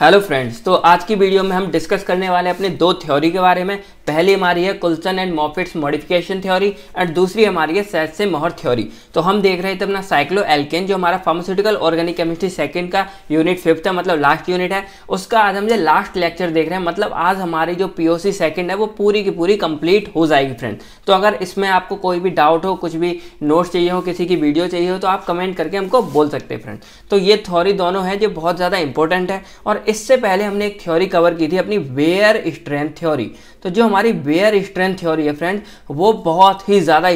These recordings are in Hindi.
हेलो फ्रेंड्स तो आज की वीडियो में हम डिस्कस करने वाले अपने दो थ्योरी के बारे में पहली हमारी है Coulson and Moffitt's modification theory and दूसरी हमारी है सैज से मोहर थ्योरी तो हम देख रहे थे अपना साइक्लो एल्केन जो हमारा फार्मास्यूटिकल ऑर्गेनिक केमिस्ट्री सेकंड का यूनिट फिफ्थ है मतलब लास्ट यूनिट है उसका आज हम जो लास्ट लेक्चर देख रहे हैं मतलब आज हमारी जो सी सेकेंड है वो पूरी की पूरी कंप्लीट हो जाएगी फ्रेंड तो अगर इसमें आपको कोई भी डाउट हो कुछ भी नोट्स चाहिए हो किसी की वीडियो चाहिए हो तो आप कमेंट करके हमको बोल सकते हैं फ्रेंड तो ये थ्योरी दोनों है जो बहुत ज़्यादा इंपॉर्टेंट है और इससे पहले हमने एक थ्योरी कवर की थी अपनी वेयर स्ट्रेंथ थ्योरी तो जो हमारी बेयर स्ट्रेंथ थ्योरी है फ्रेंड वो बहुत ही ज़्यादा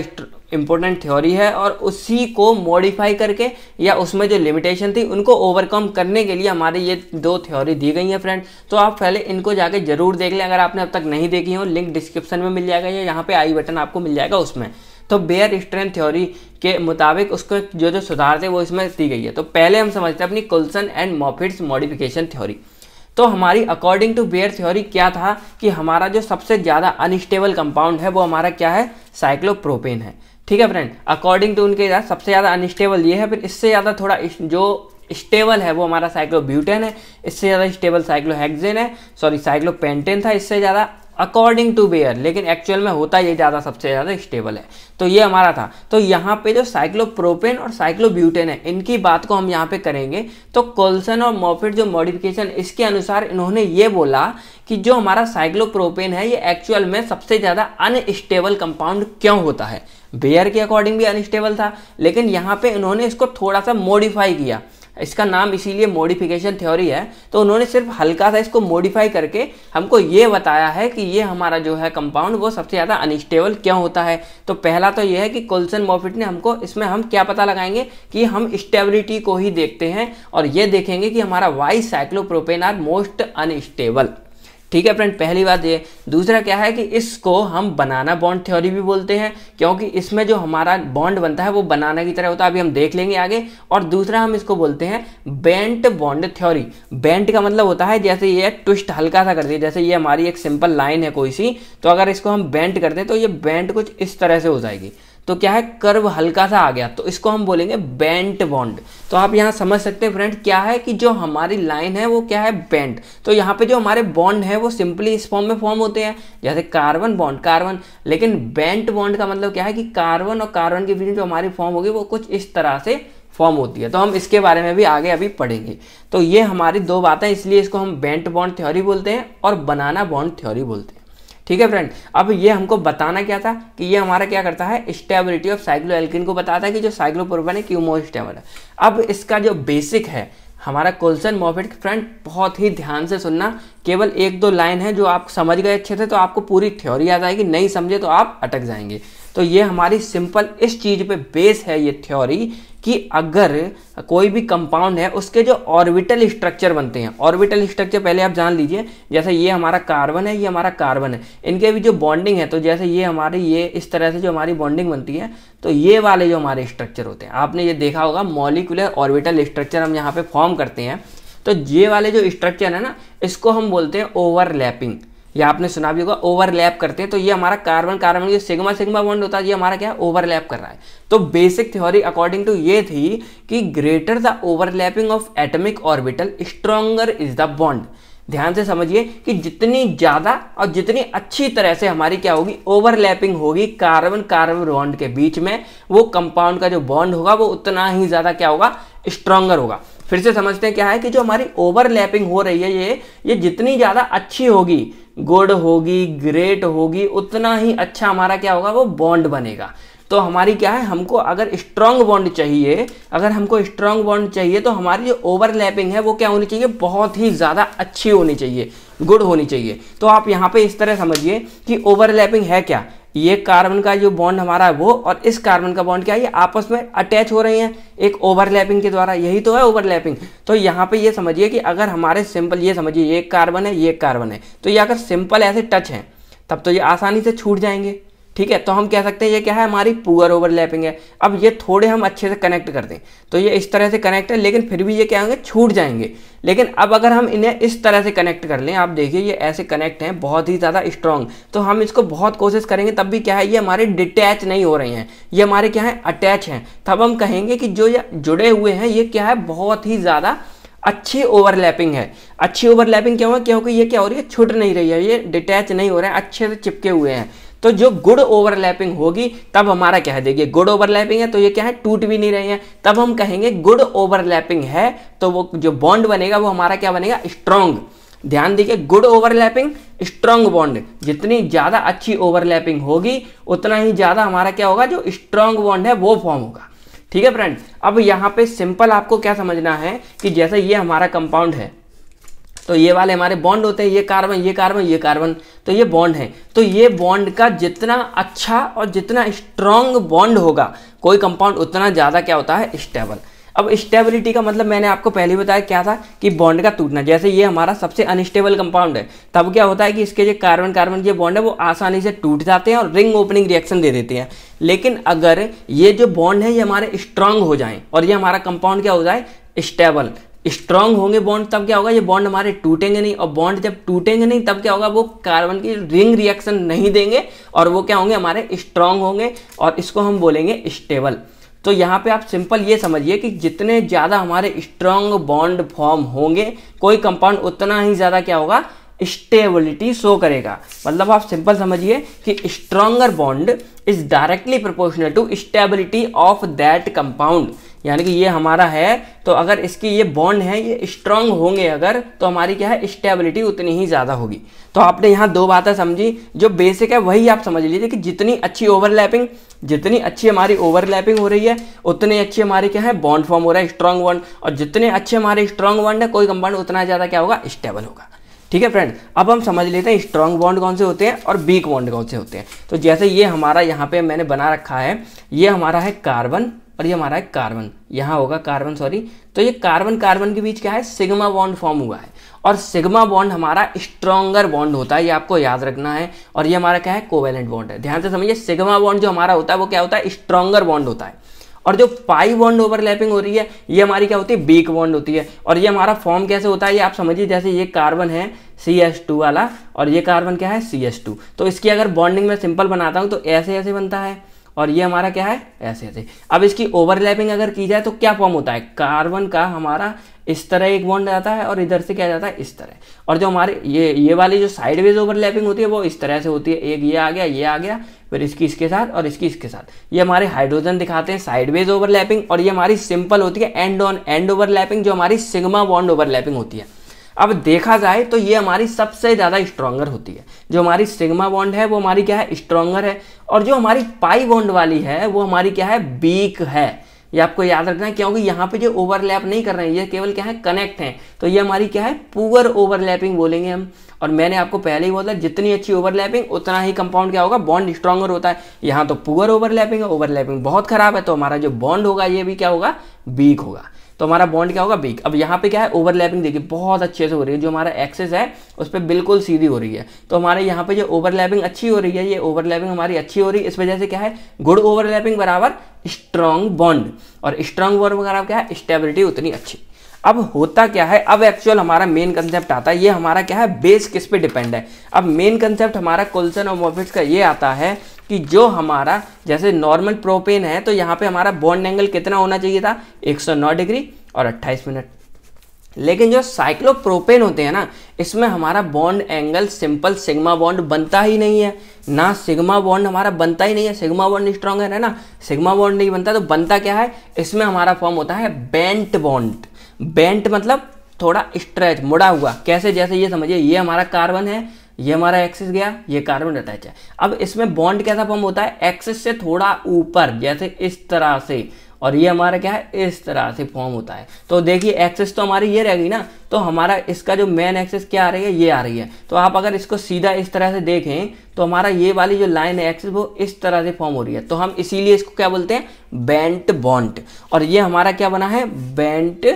इम्पोर्टेंट थ्योरी है और उसी को मॉडिफाई करके या उसमें जो लिमिटेशन थी उनको ओवरकम करने के लिए हमारी ये दो थ्योरी दी गई है फ्रेंड तो आप पहले इनको जाके जरूर देख लें अगर आपने अब तक नहीं देखी हो लिंक डिस्क्रिप्शन में मिल जाएगा या यहाँ पे आई बटन आपको मिल जाएगा उसमें तो बेयर स्ट्रेंथ थ्योरी के मुताबिक उसको जो जो सुधार थे वो इसमें दी गई है तो पहले हम समझते हैं अपनी Coulson and Moffitt's modification theory तो हमारी अकॉर्डिंग टू बेयर थ्योरी क्या था कि हमारा जो सबसे ज़्यादा अनस्टेबल कंपाउंड है वो हमारा क्या है साइक्लोप्रोपेन है ठीक है फ्रेंड अकॉर्डिंग टू उनके सबसे ज़्यादा अनस्टेबल ये है फिर इससे ज़्यादा थोड़ा जो स्टेबल है वो हमारा साइक्लोब्यूटेन है इससे ज़्यादा स्टेबल साइक्लोहेक्जेन है सॉरी साइक्लोपेंटेन था इससे ज़्यादा अकॉर्डिंग टू बेयर लेकिन एक्चुअल में होता ये ज़्यादा सबसे ज़्यादा स्टेबल है तो ये हमारा था तो यहाँ पे जो साइक्लोप्रोपेन और साइक्लोब्यूटेन है इनकी बात को हम यहाँ पे करेंगे तो कोल्सन और मॉफिट जो मॉडिफिकेशन इसके अनुसार इन्होंने ये बोला कि जो हमारा साइक्लोप्रोपेन है ये एक्चुअल में सबसे ज़्यादा अनस्टेबल कंपाउंड क्यों होता है बेयर के अकॉर्डिंग भी अनस्टेबल था लेकिन यहाँ पे इन्होंने इसको थोड़ा सा मॉडिफाई किया इसका नाम इसीलिए मॉडिफिकेशन थ्योरी है तो उन्होंने सिर्फ हल्का सा इसको मॉडिफाई करके हमको ये बताया है कि ये हमारा जो है कंपाउंड वो सबसे ज़्यादा अनस्टेबल क्यों होता है तो पहला तो यह है कि कोल्सन मॉफिट ने हमको इसमें हम क्या पता लगाएंगे कि हम स्टेबिलिटी को ही देखते हैं और ये देखेंगे कि हमारा why cyclopropane are most unstable ठीक है फ्रेंड पहली बात ये दूसरा क्या है कि इसको हम बनाना बॉन्ड थ्योरी भी बोलते हैं क्योंकि इसमें जो हमारा बॉन्ड बनता है वो बनाना की तरह होता है अभी हम देख लेंगे आगे और दूसरा हम इसको बोलते हैं बेंट बॉन्ड थ्योरी बेंट का मतलब होता है जैसे ये ट्विस्ट हल्का सा कर दिया जैसे ये हमारी एक सिंपल लाइन है कोई सी तो अगर इसको हम बेंट करते हैं तो ये बेंट कुछ इस तरह से हो जाएगी तो क्या है कर्व हल्का सा आ गया तो इसको हम बोलेंगे बेंट बॉन्ड तो आप यहाँ समझ सकते हैं फ्रेंड क्या है कि जो हमारी लाइन है वो क्या है बेंट तो यहां पे जो हमारे बॉन्ड है वो सिंपली इस फॉर्म में फॉर्म होते हैं जैसे कार्बन बॉन्ड कार्बन लेकिन बेंट बॉन्ड का मतलब क्या है कि कार्बन और कार्बन के बीच जो हमारी फॉर्म होगी वो कुछ इस तरह से फॉर्म होती है तो हम इसके बारे में भी आगे अभी पढ़ेंगे तो ये हमारी दो बातें इसलिए इसको हम बेंट बॉन्ड थ्योरी बोलते हैं और बनाना बॉन्ड थ्योरी बोलते हैं ठीक है फ्रेंड अब ये हमको बताना क्या था कि ये हमारा क्या करता है स्टेबिलिटी ऑफ साइक्लो एल्किन को बताता है कि जो साइक्लोप्रोपेन है क्यों मोर स्टेबल है अब इसका जो बेसिक है हमारा कोल्सन मोफेट फ्रेंड बहुत ही ध्यान से सुनना केवल एक दो लाइन है जो आप समझ गए अच्छे से तो आपको पूरी थ्योरी आ जाएगी नहीं समझे तो आप अटक जाएंगे तो ये हमारी सिंपल इस चीज़ पे बेस है ये थ्योरी कि अगर कोई भी कंपाउंड है उसके जो ऑर्बिटल स्ट्रक्चर बनते हैं ऑर्बिटल स्ट्रक्चर पहले आप जान लीजिए जैसे ये हमारा कार्बन है ये हमारा कार्बन है इनके भी जो बॉन्डिंग है तो जैसे ये हमारी ये इस तरह से जो हमारी बॉन्डिंग बनती है तो ये वाले जो हमारे स्ट्रक्चर होते हैं आपने ये देखा होगा मॉलिकुलर ऑर्बिटल स्ट्रक्चर हम यहाँ पर फॉर्म करते हैं तो ये वाले जो स्ट्रक्चर है ना इसको हम बोलते हैं ओवरलैपिंग या आपने सुना भी होगा ओवरलैप करते हैं तो ये हमारा कार्बन कार्बन ये सिग्मा सिग्मा बॉन्ड होता है ये हमारा क्या ओवरलैप कर रहा है तो बेसिक थ्योरी अकॉर्डिंग टू ये थी कि greater the overlapping of atomic orbital stronger is the bond ध्यान से समझिए कि जितनी ज़्यादा और जितनी अच्छी तरह से हमारी क्या होगी ओवरलैपिंग होगी कार्बन कार्बन बॉन्ड के बीच में वो कंपाउंड का जो बॉन्ड होगा वो उतना ही ज़्यादा क्या होगा स्ट्रांगर होगा फिर से समझते हैं क्या है कि जो हमारी ओवरलैपिंग हो रही है ये ये जितनी ज़्यादा अच्छी होगी गुड होगी ग्रेट होगी उतना ही अच्छा हमारा क्या होगा वो बॉन्ड बनेगा तो हमारी क्या है हमको अगर स्ट्रांग बॉन्ड चाहिए अगर हमको स्ट्रांग बॉन्ड चाहिए तो हमारी जो ओवरलैपिंग है वो क्या होनी चाहिए बहुत ही ज़्यादा अच्छी होनी चाहिए गुड होनी चाहिए तो आप यहाँ पे इस तरह समझिए कि ओवरलैपिंग है क्या ये कार्बन का जो बॉन्ड हमारा है वो और इस कार्बन का बॉन्ड क्या है ये आपस में अटैच हो रहे हैं एक ओवरलैपिंग के द्वारा यही तो है ओवरलैपिंग तो यहाँ पे ये समझिए कि अगर हमारे सिंपल ये समझिए एक कार्बन है ये कार्बन है तो ये अगर सिंपल ऐसे टच है तब तो ये आसानी से छूट जाएंगे ठीक है तो हम कह सकते हैं ये क्या है हमारी पुअर ओवरलैपिंग है अब ये थोड़े हम अच्छे से कनेक्ट कर दें तो ये इस तरह से कनेक्ट है लेकिन फिर भी ये क्या होंगे छूट जाएंगे लेकिन अब अगर हम इन्हें इस तरह से कनेक्ट कर लें आप देखिए ये ऐसे कनेक्ट हैं बहुत ही ज़्यादा स्ट्रांग तो हम इसको बहुत कोशिश करेंगे तब भी क्या है ये हमारे डिटैच नहीं हो रहे हैं ये हमारे क्या है अटैच हैं तब हम कहेंगे कि जो ये जुड़े हुए हैं ये क्या है बहुत ही ज़्यादा अच्छी ओवरलैपिंग है अच्छी ओवरलैपिंग क्या हुआ क्योंकि ये क्या हो रही है छुट नहीं रही है ये डिटैच नहीं हो रहा है अच्छे से चिपके हुए हैं तो जो गुड ओवरलैपिंग होगी तब हमारा क्या है देखिए गुड ओवरलैपिंग है तो ये क्या है टूट भी नहीं रहे हैं तब हम कहेंगे गुड ओवरलैपिंग है तो वो जो बॉन्ड बनेगा वो हमारा क्या बनेगा स्ट्रांग ध्यान दीजिए गुड ओवरलैपिंग स्ट्रांग बॉन्ड जितनी ज़्यादा अच्छी ओवरलैपिंग होगी उतना ही ज़्यादा हमारा क्या होगा जो स्ट्रांग बॉन्ड है वो फॉर्म होगा ठीक है फ्रेंड अब यहाँ पे सिंपल आपको क्या समझना है कि जैसे ये हमारा कंपाउंड है तो ये वाले हमारे बॉन्ड होते हैं ये कार्बन ये कार्बन ये कार्बन तो ये बॉन्ड है तो ये बॉन्ड का जितना अच्छा और जितना स्ट्रांग बॉन्ड होगा कोई कंपाउंड उतना ज़्यादा क्या होता है स्टेबल अब स्टेबिलिटी का मतलब मैंने आपको पहले बताया क्या था कि बॉन्ड का टूटना जैसे ये हमारा सबसे अनस्टेबल कंपाउंड है तब क्या होता है कि इसके जो कार्बन कार्बन जो बॉन्ड है वो आसानी से टूट जाते हैं और रिंग ओपनिंग रिएक्शन दे देते हैं लेकिन अगर ये जो बॉन्ड है ये हमारे स्ट्रांग हो जाए और ये हमारा कंपाउंड क्या हो जाए स्टेबल स्ट्रांग होंगे बॉन्ड तब क्या होगा ये बॉन्ड हमारे टूटेंगे नहीं और बॉन्ड जब टूटेंगे नहीं तब क्या होगा वो कार्बन की रिंग रिएक्शन नहीं देंगे और वो क्या होंगे हमारे स्ट्रांग होंगे और इसको हम बोलेंगे स्टेबल तो यहाँ पे आप सिंपल ये समझिए कि जितने ज़्यादा हमारे स्ट्रांग बॉन्ड फॉर्म होंगे कोई कंपाउंड उतना ही ज़्यादा क्या होगा स्टेबिलिटी शो करेगा मतलब आप सिंपल समझिए कि stronger bond is directly proportional to stability of that compound यानी कि ये हमारा है तो अगर इसकी ये बॉन्ड है ये स्ट्रांग होंगे अगर तो हमारी क्या है स्टेबिलिटी उतनी ही ज़्यादा होगी तो आपने यहाँ दो बातें समझी जो बेसिक है वही आप समझ लीजिए कि जितनी अच्छी ओवरलैपिंग जितनी अच्छी हमारी ओवरलैपिंग हो रही है उतनी अच्छी हमारी क्या है बॉन्ड फॉर्म हो रहा है स्ट्रांग बॉन्ड और जितने अच्छे हमारे स्ट्रांग बॉन्ड है कोई कंपाउंड उतना ज़्यादा क्या होगा स्टेबल होगा ठीक है फ्रेंड अब हम समझ लेते हैं स्ट्रॉन्ग बॉन्ड कौन से होते हैं और वीक बॉन्ड कौन से होते हैं तो जैसे ये हमारा यहाँ पे मैंने बना रखा है ये हमारा है कार्बन और ये हमारा है कार्बन यहाँ होगा कार्बन सॉरी तो ये कार्बन कार्बन के बीच क्या है सिग्मा बॉन्ड फॉर्म हुआ है और सिग्मा बॉन्ड हमारा स्ट्रॉन्गर बॉन्ड होता है ये आपको याद रखना है और ये हमारा क्या है कोवेलेंट बॉन्ड है ध्यान से समझिए सिग्मा बॉन्ड जो हमारा होता है वो क्या होता है स्ट्रॉन्गर बॉन्ड होता है और जो पाई बॉन्ड ओवरलैपिंग हो रही है ये हमारी क्या होती है बीक बॉन्ड होती है और ये हमारा फॉर्म कैसे होता है ये आप समझिए जैसे ये कार्बन है सी एस टू वाला और ये कार्बन क्या है सी एस टू तो इसकी अगर बॉन्डिंग में सिंपल बनाता हूँ तो ऐसे ऐसे बनता है और ये हमारा क्या है ऐसे ऐसे अब इसकी ओवरलैपिंग अगर की जाए तो क्या फॉर्म होता है कार्बन का हमारा इस तरह एक बॉन्ड आता है और इधर से क्या जाता है इस तरह और जो हमारे ये ये वाली जो साइडवेज ओवरलैपिंग होती है वो इस तरह से होती है एक ये आ गया ये आ गया फिर इसकी इसके साथ और इसकी इसके साथ ये हमारे हाइड्रोजन दिखाते हैं साइडवेज ओवरलैपिंग और ये हमारी सिंपल होती है एंड ऑन एंड ओवरलैपिंग जो हमारी सिग्मा बॉन्ड ओवरलैपिंग होती है अब देखा जाए तो ये हमारी सबसे ज़्यादा स्ट्रॉन्गर होती है जो हमारी सिग्मा बॉन्ड है वो हमारी क्या है स्ट्रॉन्गर है और जो हमारी पाई बॉन्ड वाली है वो हमारी क्या है बीक है ये आपको याद रखना है क्योंकि यहाँ पे जो ओवरलैप नहीं कर रहे हैं ये केवल क्या है कनेक्ट हैं तो ये हमारी क्या है पुअर ओवरलैपिंग बोलेंगे हम और मैंने आपको पहले ही बोला जितनी अच्छी ओवरलैपिंग उतना ही कंपाउंड क्या होगा बॉन्ड स्ट्रांगर होता है यहाँ तो पुअर ओवरलैपिंग है ओवरलैपिंग बहुत खराब है तो हमारा जो बॉन्ड होगा ये भी क्या होगा वीक होगा तो हमारा बॉन्ड क्या होगा बीक अब यहाँ पे क्या है ओवरलैपिंग देखिए बहुत अच्छे से हो रही है जो हमारा एक्सेस है उस पर बिल्कुल सीधी हो रही है तो हमारे यहाँ पे जो ओवरलैपिंग अच्छी हो रही है ये ओवरलैपिंग हमारी अच्छी हो रही है इस वजह से क्या है गुड ओवरलैपिंग बराबर स्ट्रॉन्ग बॉन्ड और स्ट्रॉन्ग बॉन्ड वगैरह क्या है स्टेबिलिटी उतनी अच्छी अब होता क्या है अब एक्चुअल हमारा मेन कंसेप्ट आता है ये हमारा क्या है बेस किस पे डिपेंड है अब मेन कंसेप्ट हमारा कोल्सन और मोफिट्स का ये आता है कि जो हमारा जैसे नॉर्मल प्रोपेन है तो यहाँ पे हमारा बॉन्ड एंगल कितना होना चाहिए था 109 डिग्री और 28 मिनट लेकिन जो साइक्लोप्रोपेन होते हैं ना इसमें हमारा bond angle simple sigma bond बनता ही नहीं है ना सिग्मा बॉन्ड हमारा बनता ही नहीं है सिग्मा बॉन्ड स्ट्रांग है ना सिग्मा बॉन्ड नहीं बनता तो बनता क्या है इसमें हमारा फॉर्म होता है बेंट बॉन्ड बेंट मतलब थोड़ा स्ट्रेच मुड़ा हुआ कैसे जैसे ये समझिए ये हमारा कार्बन है ये हमारा एक्सिस गया ये कार्बन अटैच है अब इसमें बॉन्ड कैसा फॉर्म होता है एक्सिस से थोड़ा ऊपर जैसे इस तरह से और ये हमारा क्या है इस तरह से फॉर्म होता है तो देखिए एक्सेस तो हमारी ये रहेगी ना तो हमारा इसका जो मेन एक्सेस क्या आ रही है ये आ रही है तो आप अगर इसको सीधा इस तरह से देखें तो हमारा ये वाली जो लाइन है एक्सेस वो इस तरह से फॉर्म हो रही है तो हम इसीलिए इसको क्या बोलते हैं बेंट बॉन्ड और ये हमारा क्या बना है बेंट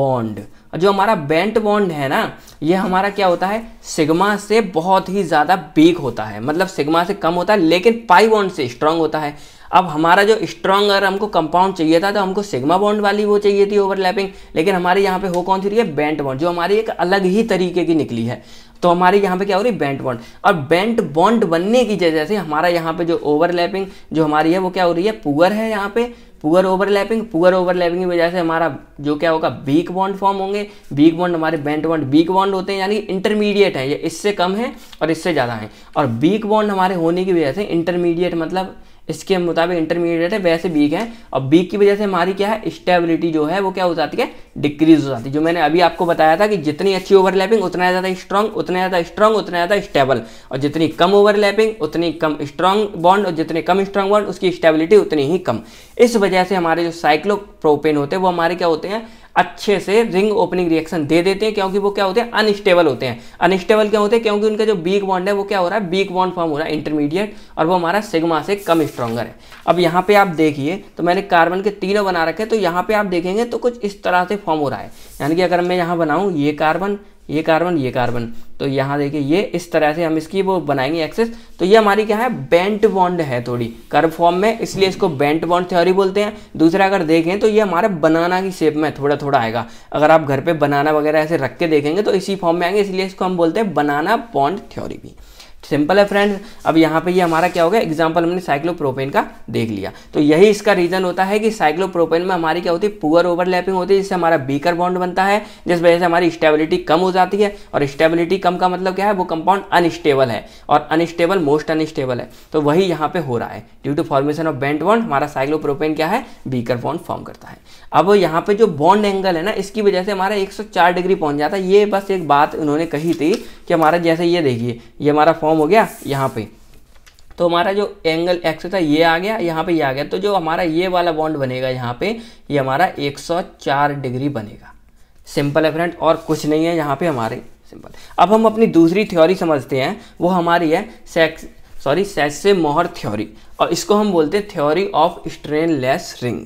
बॉन्ड जो हमारा बेंट बॉन्ड है ना ये हमारा क्या होता है सिग्मा से बहुत ही ज़्यादा वीक होता है मतलब सिग्मा से कम होता है लेकिन पाई बॉन्ड से स्ट्रांग होता है अब हमारा जो स्ट्रांग अगर हमको कंपाउंड चाहिए था तो हमको सिग्मा बॉन्ड वाली वो चाहिए थी ओवरलैपिंग लेकिन हमारे यहाँ पे हो कौन सी रही है बेंट बॉन्ड जो हमारी एक अलग ही तरीके की निकली है तो हमारे यहाँ पे क्या हो रही है बेंट बॉन्ड और बेंट बॉन्ड बनने की जैसे से हमारा यहाँ पे जो ओवरलैपिंग जो हमारी है वो क्या हो रही है पुअर है यहाँ पे पुअर ओवरलैपिंग पुअर ओवरलैपिंग की वजह से हमारा जो क्या होगा वीक बॉन्ड फॉर्म होंगे वीक बॉन्ड हमारे बेंट बॉन्ड वीक बॉन्ड होते हैं यानी इंटरमीडिएट है ये इससे कम है और इससे ज़्यादा है और वीक बॉन्ड हमारे होने की वजह से इंटरमीडिएट मतलब इसके मुताबिक इंटरमीडिएट है वैसे वीक है और वीक की वजह से हमारी क्या है स्टेबिलिटी जो है वो क्या हो जाती है डिक्रीज हो जाती है जो मैंने अभी आपको बताया था कि जितनी अच्छी ओवरलैपिंग उतना ज़्यादा स्ट्रॉन्ग उतना ज़्यादा स्ट्रॉन्ग उतना ज़्यादा स्टेबल और जितनी कम ओवरलैपिंग उतनी कम स्ट्रॉन्ग बॉन्ड और जितने कम स्ट्रॉन्ग बॉन्ड उसकी स्टेबिलिटी उतनी ही कम इस वजह से हमारे जो साइक्लो प्रोपेन होते हैं वो हमारे क्या होते हैं अच्छे से रिंग ओपनिंग रिएक्शन दे देते हैं क्योंकि वो क्या होते हैं अनस्टेबल होते हैं अनस्टेबल क्या होते हैं क्योंकि उनका जो बीक बॉन्ड है वो क्या हो रहा है बीक बॉन्ड फॉर्म हो रहा है इंटरमीडिएट और वो हमारा सिग्मा से कम स्ट्रॉगर है अब यहाँ पे आप देखिए तो मैंने कार्बन के तीनों बना रखे तो यहाँ पे आप देखेंगे तो कुछ इस तरह से फॉर्म हो रहा है यानी कि अगर मैं यहाँ बनाऊँ ये कार्बन ये कार्बन ये कार्बन तो यहाँ देखिए ये इस तरह से हम इसकी वो बनाएंगे एक्सेस तो ये हमारी क्या है बेंट बॉन्ड है थोड़ी कर्व फॉर्म में इसलिए इसको बेंट बॉन्ड थ्योरी बोलते हैं दूसरा अगर देखें तो ये हमारे बनाना की शेप में थोड़ा थोड़ा आएगा अगर आप घर पर बनाना वगैरह ऐसे रख के देखेंगे तो इसी फॉर्म में आएंगे इसलिए इसको हम बोलते हैं बनाना बॉन्ड थ्योरी भी सिंपल है फ्रेंड्स अब यहाँ पे ये यह हमारा क्या हो गया एग्जाम्पल हमने साइक्लोप्रोपेन का देख लिया तो यही इसका रीजन होता है कि साइक्लोप्रोपेन में हमारी क्या होती है पुअर ओवरलैपिंग होती है जिससे हमारा बीकर बॉन्ड बनता है जिस वजह से हमारी स्टेबिलिटी कम हो जाती है और स्टेबिलिटी कम का मतलब क्या है वो कंपाउंड अनस्टेबल है और अनस्टेबल मोस्ट अनस्टेबल है तो वही यहाँ पे हो रहा है due to formation of bent bond हमारा साइक्लोप्रोपेन क्या है बीकर बॉन्ड फॉर्म करता है अब यहाँ पे जो बॉन्ड एंगल है ना इसकी वजह से हमारा एक डिग्री पहुंच जाता है ये बस एक बात उन्होंने कही थी कि हमारा जैसे ये देखिए ये हमारा फॉर्म हो गया यहाँ पे तो हमारा जो एंगल एक्स था ये आ गया यहाँ पे ये आ गया तो जो हमारा ये वाला बॉन्ड बनेगा यहाँ पे ये हमारा 104 डिग्री बनेगा सिंपल है फ्रेंड और कुछ नहीं है यहाँ पे हमारे सिंपल अब हम अपनी दूसरी थ्योरी समझते हैं वो हमारी है सेक्स सॉरी सेस से मोहर थ्योरी और इसको हम बोलते हैं theory of strainless ring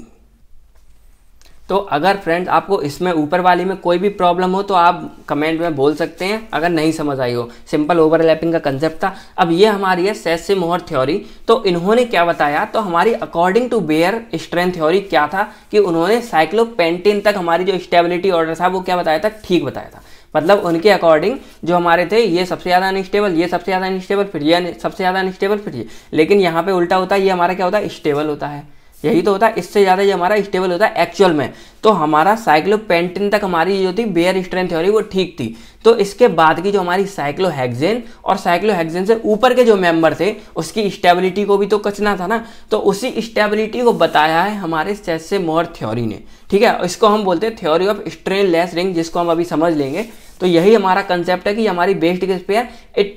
तो अगर फ्रेंड्स आपको इसमें ऊपर वाली में कोई भी प्रॉब्लम हो तो आप कमेंट में बोल सकते हैं अगर नहीं समझ आई हो सिंपल ओवरलैपिंग का कंसेप्ट था अब ये हमारी है से मोहर थ्योरी तो इन्होंने क्या बताया तो हमारी according to Baeyer strength theory क्या था कि उन्होंने साइक्लोपेंटिन तक हमारी जो स्टेबिलिटी ऑर्डर था वो क्या बताया था ठीक बताया था मतलब उनके अकॉर्डिंग जो हमारे थे ये सबसे ज़्यादा अनस्टेबल ये सबसे ज़्यादा अनस्टेबल फिर ये सबसे ज़्यादा अनस्टेबल फिर ये लेकिन यहाँ पे उल्टा होता है ये हमारा क्या होता है स्टेबल होता है यही तो होता है इससे ज़्यादा ये हमारा स्टेबल होता है एक्चुअल में तो हमारा साइक्लो पेंटिन तक हमारी जो थी बेयर स्ट्रेंथ थ्योरी वो ठीक थी तो इसके बाद की जो हमारी साइक्लो साइक्लोहेक्सेन और साइक्लो साइक्लोहेक्सेन से ऊपर के जो मेंबर थे उसकी स्टेबिलिटी को भी तो कचना था ना तो उसी स्टेबिलिटी को बताया है हमारे सेसे मोर थ्योरी ने ठीक है इसको हम बोलते हैं theory of strainless ring जिसको हम अभी समझ लेंगे तो यही हमारा कंसेप्ट है कि हमारी बेस्ट स्पेयर इट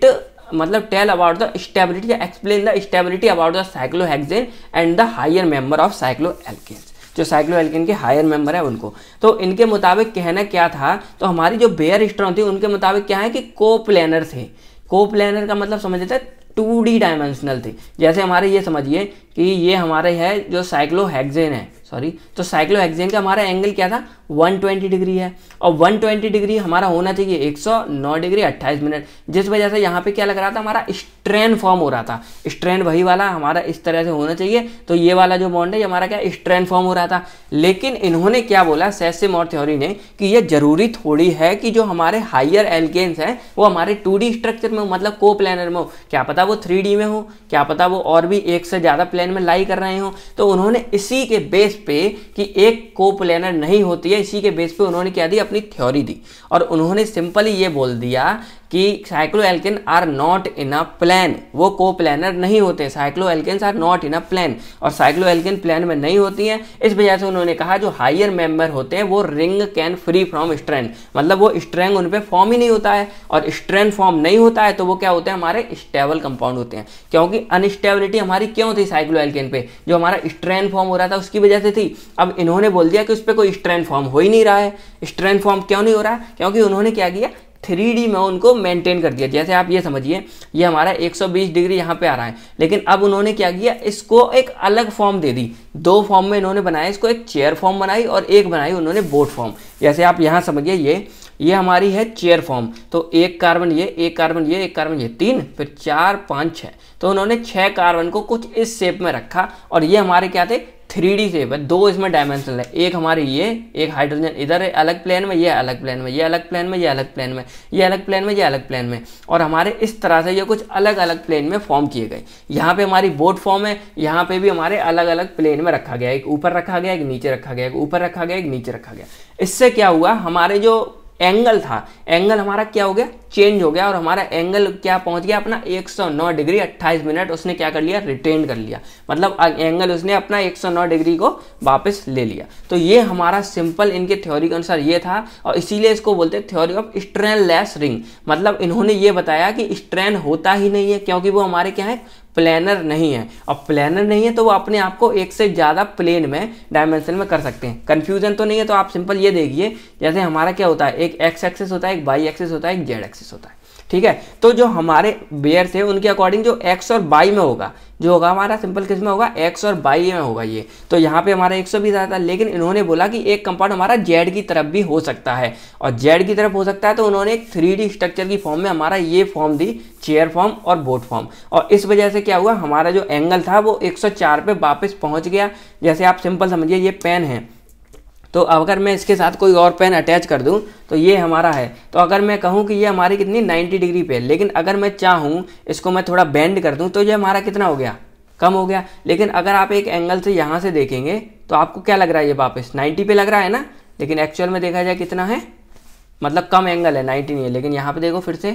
मतलब tell about the stability explain the stability about the cyclo the and the higher member of cyclo cycloalkanes जो साइक्लो एल्केन के हायर मेंबर है उनको तो इनके मुताबिक कहना क्या था तो हमारी जो बेयर स्ट्रॉन्ग थी उनके मुताबिक क्या है कि कोप्लेनर थे कोप्लेनर का मतलब समझ लेते टू डी डायमेंशनल थे जैसे हमारे ये समझिए कि ये हमारे है जो साइक्लोहेक्जेन है सॉरी तो साइक्लोहेक्सेन का हमारा एंगल क्या था 120 डिग्री है और 120 डिग्री हमारा होना चाहिए 109 डिग्री 28 मिनट जिस वजह से यहाँ पे क्या लग रहा था हमारा स्ट्रेन फॉर्म हो रहा था स्ट्रेन वही वाला हमारा इस तरह से होना चाहिए तो ये वाला जो बॉन्ड है ये हमारा क्या स्ट्रेन फॉर्म हो रहा था लेकिन इन्होंने क्या बोला सैसे और थ्योरी ने कि ये जरूरी थोड़ी है कि जो हमारे हाइयर एल्केन्स हैं वो हमारे टू स्ट्रक्चर में हो मतलब को में हो क्या पता वो थ्री में हो क्या पता वो और भी एक से ज़्यादा प्लान में लाई कर रहे हो तो उन्होंने इसी के बेस पे कि एक प्लेनर नहीं होती है इसी के बेस पे उन्होंने क्या दी अपनी थ्योरी दी और उन्होंने सिंपली ये बोल दिया कि alkene are not in a plane वो को प्लानर नहीं होते alkene are not in a plane और साइक्लो एल्किन प्लान में नहीं होती हैं इस वजह से उन्होंने कहा जो हायर मेंबर होते हैं वो ring can free from strength मतलब वो स्ट्रेंग उन पर फॉर्म ही नहीं होता है और स्ट्रेंथ फॉर्म नहीं होता है तो वो क्या होते हैं हमारे स्टेबल कंपाउंड होते हैं क्योंकि अनस्टेबिलिटी हमारी क्यों थी साइक्लो एल्किन पे जो हमारा स्ट्रेंथ फॉर्म हो रहा था उसकी वजह से थी अब इन्होंने बोल दिया कि उस पर कोई स्ट्रेंथ फॉर्म हो ही नहीं रहा है स्ट्रेंथ फॉर्म क्यों नहीं हो रहा है क्योंकि उन्होंने क्या किया थ्री में उनको मेंटेन कर दिया जैसे आप ये समझिए ये हमारा 120 डिग्री यहाँ पे आ रहा है लेकिन अब उन्होंने क्या किया इसको एक अलग फॉर्म दे दी दो फॉर्म में इन्होंने बनाया इसको एक चेयर फॉर्म बनाई और एक बनाई उन्होंने बोट फॉर्म जैसे आप यहाँ समझिए ये ये हमारी है चेयर फॉर्म तो एक कार्बन ये एक कार्बन ये एक कार्बन ये तीन फिर चार पाँच छः तो उन्होंने छः कार्बन को कुछ इस शेप में रखा और ये हमारे क्या थे थ्री डी शेप है दो इसमें डायमेंशन है एक हमारे ये एक हाइड्रोजन इधर है अलग प्लेन में ये अलग प्लेन में ये अलग प्लेन में ये अलग प्लेन में ये अलग प्लेन में ये अलग प्लेन में और हमारे इस तरह से ये कुछ अलग अलग प्लेन में फॉर्म किए गए यहाँ पे हमारी बोट फॉर्म है यहाँ पे भी हमारे अलग अलग प्लेन में रखा गया एक ऊपर रखा गया एक नीचे रखा गया एक ऊपर रखा गया एक नीचे रखा गया इससे क्या हुआ हमारे जो एंगल था एंगल हमारा क्या हो गया चेंज हो गया और हमारा एंगल क्या पहुंच गया अपना 109 डिग्री 28 मिनट उसने क्या कर लिया रिटेन कर लिया मतलब एंगल उसने अपना 109 डिग्री को वापस ले लिया तो ये हमारा सिंपल इनके थ्योरी के अनुसार ये था और इसीलिए इसको बोलते हैं theory of strainless ring मतलब इन्होंने ये बताया कि स्ट्रेन होता ही नहीं है क्योंकि वो हमारे क्या है प्लानर नहीं है और प्लानर नहीं है तो वो अपने आप को एक से ज़्यादा प्लेन में डायमेंशन में कर सकते हैं कन्फ्यूजन तो नहीं है तो आप सिंपल ये देखिए जैसे हमारा क्या होता है एक एक्स एक्सेस होता है एक वाई एक्सेस होता है एक जेड एक्सेस एक्सिस होता है ठीक है तो जो हमारे बेयर थे उनके अकॉर्डिंग जो एक्स और बाई में होगा जो होगा हमारा सिंपल किस में होगा एक्स और बाई में होगा ये तो यहाँ पे हमारा एक सौ बीस आया था लेकिन इन्होंने बोला कि एक कंपाउंड हमारा जेड की तरफ भी हो सकता है और जेड की तरफ हो सकता है तो उन्होंने एक थ्री स्ट्रक्चर की फॉर्म में हमारा ये फॉर्म दी चेयर फॉर्म और बोट फॉर्म और इस वजह से क्या हुआ हमारा जो एंगल था वो 104 पे वापस पहुँच गया जैसे आप सिंपल समझिए ये पेन है तो अगर मैं इसके साथ कोई और पेन अटैच कर दूं तो ये हमारा है तो अगर मैं कहूं कि ये हमारी कितनी 90 डिग्री पे है लेकिन अगर मैं चाहूं इसको मैं थोड़ा बेंड कर दूं तो ये हमारा कितना हो गया कम हो गया लेकिन अगर आप एक एंगल से यहाँ से देखेंगे तो आपको क्या लग रहा है ये वापस नाइन्टी पे लग रहा है ना लेकिन एक्चुअल में देखा जाए कितना है मतलब कम एंगल है नाइन्टी नहीं है लेकिन यहाँ पर देखो फिर से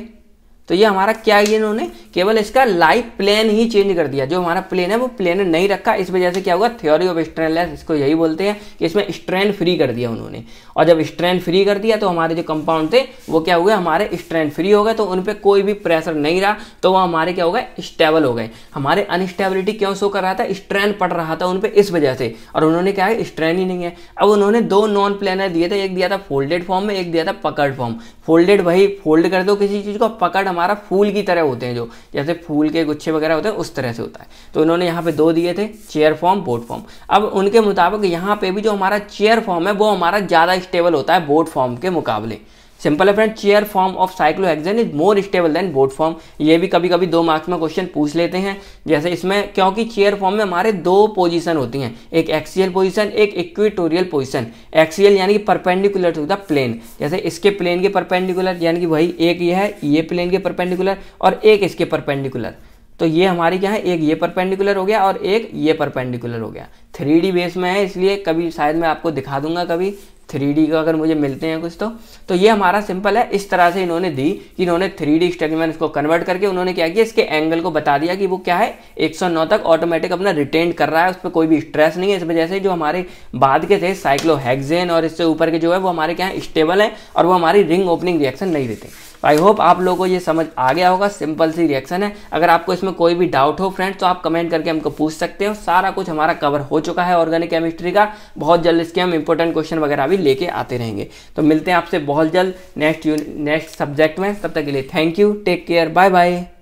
तो ये हमारा क्या किया इन्होंने केवल इसका लाइफ प्लेन ही चेंज कर दिया जो हमारा प्लेन है वो प्लेन नहीं रखा इस वजह से क्या हुआ थ्योरी ऑफ स्ट्रेनलेस इसको यही बोलते हैं कि इसमें स्ट्रेन फ्री कर दिया उन्होंने और जब स्ट्रेन फ्री कर दिया तो हमारे जो कंपाउंड थे वो क्या हुए हमारे स्ट्रेन फ्री हो गए तो उन पर कोई भी प्रेशर नहीं रहा तो वो हमारे क्या हो गए स्टेबल हो गए हमारे अनस्टेबिलिटी क्यों शो कर रहा था स्ट्रेन पड़ रहा था उन पर इस वजह से और उन्होंने क्या है स्ट्रेन ही नहीं है अब उन्होंने दो नॉन प्लेनर दिए थे एक दिया था फोल्डेड फॉर्म में एक दिया था पकड़ फॉर्म फोल्डेड वही फोल्ड कर दो किसी चीज़ को पकड़ हमारा फूल की तरह होते हैं जो जैसे फूल के गुच्छे वगैरह होते हैं उस तरह से होता है तो इन्होंने यहाँ पे दो दिए थे चेयर फॉर्म बोट फॉर्म अब उनके मुताबिक यहाँ पे भी जो हमारा चेयर फॉर्म है वो हमारा ज़्यादा स्टेबल होता है बोट फॉर्म के मुकाबले सिंपल है friend chair form of cyclohexane is more stable than boat form ये भी कभी कभी दो मार्क्स में क्वेश्चन पूछ लेते हैं जैसे इसमें क्योंकि चेयर फॉर्म में हमारे दो पोजीशन होती हैं एक एक्सियल पोजीशन एक इक्विटोरियल पोजीशन एक्सियल यानी कि परपेंडिकुलर टू द प्लेन जैसे इसके प्लेन के परपेंडिकुलर यानी कि वही एक ये है ये प्लेन के परपेंडिकुलर और एक इसके परपेंडिकुलर तो ये हमारी क्या है एक ये परपेंडिकुलर हो गया और एक ये परपेंडिकुलर हो गया थ्री डी बेस में है इसलिए कभी शायद मैं आपको दिखा दूंगा कभी थ्री का अगर मुझे मिलते हैं कुछ तो तो ये हमारा सिंपल है इस तरह से इन्होंने दी कि इन्होंने थ्री डी स्टेटमेंट को कन्वर्ट करके उन्होंने क्या किया इसके एंगल को बता दिया कि वो क्या है 109 तक ऑटोमेटिक अपना रिटेन कर रहा है उस पर कोई भी स्ट्रेस नहीं है इस वजह से जो हमारे बाद के थे साइक्लोहेगजेन और इससे ऊपर के जो है वो हमारे क्या है स्टेबल है और वो हमारी रिंग ओपनिंग रिएक्शन नहीं देते आई होप आप लोगों को ये समझ आ गया होगा सिंपल सी रिएक्शन है अगर आपको इसमें कोई भी डाउट हो फ्रेंड्स तो आप कमेंट करके हमको पूछ सकते हो सारा कुछ हमारा कवर हो चुका है ऑर्गेनिक केमिस्ट्री का बहुत जल्द इसके हम इंपॉर्टेंट क्वेश्चन वगैरह भी लेके आते रहेंगे तो मिलते हैं आपसे बहुत जल्द नेक्स्ट नेक्स्ट सब्जेक्ट में तब तक के लिए thank you take care bye bye